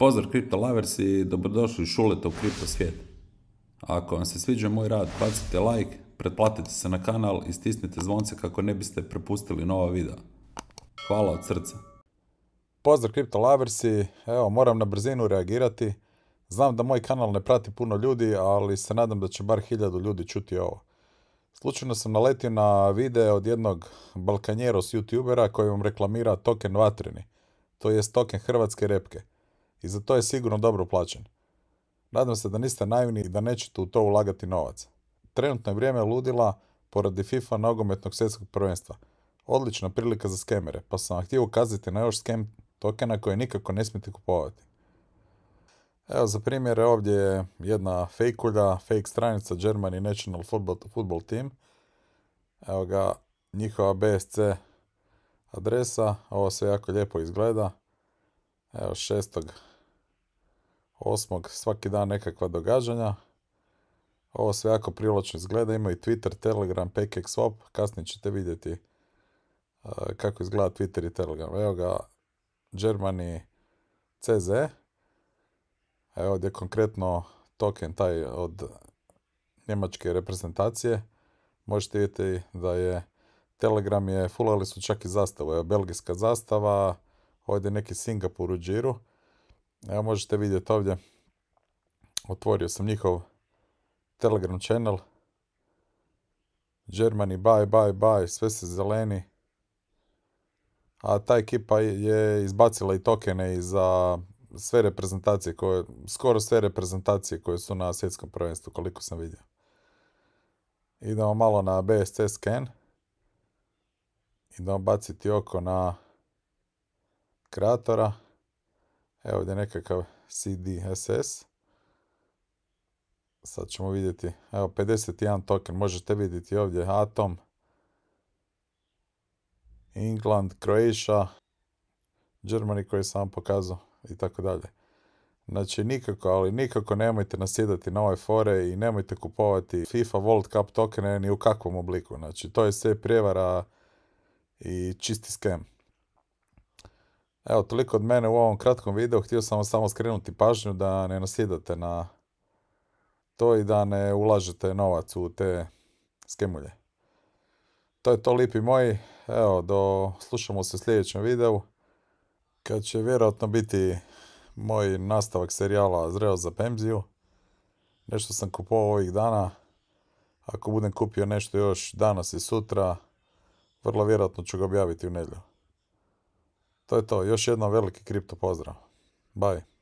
Pozdrav Crypto Lovers i dobrodošli u Šuleta u kripto svijet. Ako vam se sviđa moj rad, bacite like, pretplatite se na kanal i stisnite zvonce kako ne biste prepustili nova videa. Hvala od srca. Pozdrav Crypto Loversi, evo moram na brzinu reagirati. Znam da moj kanal ne prati puno ljudi, ali se nadam da će bar hiljadu ljudi čuti ovo. Slučajno sam naletio na video od jednog balkanjeros youtubera koji vam reklamira token vatreni, to jest token hrvatske repke i za to je sigurno dobro plaćen. Nadam se da niste naivni i da nećete u to ulagati novac. Trenutno je vrijeme ludila poradi FIFA nogometnog svjetskog prvenstva. Odlična prilika za skemere, pa sam vam htio ukazati na još skem tokena koje nikako ne smijete kupovati. Evo za primjere ovdje je jedna fejkulja, fake stranica Germany National Football, Football Team. Evo ga, njihova BSC adresa, ovo sve jako lijepo izgleda. Evo, šestog, osmog, svaki dan nekakva događanja. Ovo sve jako priločno izgleda, i Twitter, Telegram, Swap, kasnije ćete vidjeti e, kako izgleda Twitter i Telegram. Evo ga, Germany CZ, evo ovdje konkretno token taj od njemačke reprezentacije. Možete vidjeti da je Telegram je fulali su čak i zastavu, evo belgijska zastava, Ovdje neki Singapur u džiru. Evo možete vidjeti ovdje. Otvorio sam njihov Telegram channel. Germany, bye, bye, bye, sve se zeleni. A ta ekipa je izbacila i tokene i za sve reprezentacije koje, skoro sve reprezentacije koje su na svjetskom prvenstvu, koliko sam vidio. Idemo malo na BSC scan. Idemo baciti oko na kreatora. Evo ovdje nekakav CDSS. Sad ćemo vidjeti. Evo 51 token. Možete vidjeti ovdje Atom. England, Croatia, Germany koji sam pokazao i tako dalje. Znači nikako, ali nikako nemojte nasjedati na ove fore i nemojte kupovati FIFA World Cup tokene ni u kakvom obliku. Znači to je sve prijevara i čisti skem Evo, toliko od mene u ovom kratkom videu. Htio sam vam samo skrenuti pažnju da ne nasjedate na to i da ne ulažete novac u te skemulje. To je to lipi moji. Evo, do slušamo se u sljedećem videu. Kad će vjerojatno biti moj nastavak serijala Zreo za Pemziju. Nešto sam kupovao ovih dana. Ako budem kupio nešto još danas i sutra, vrlo vjerojatno ću ga objaviti u nedjelju. To je to. Još jednom veliki kripto pozdrav. Bye.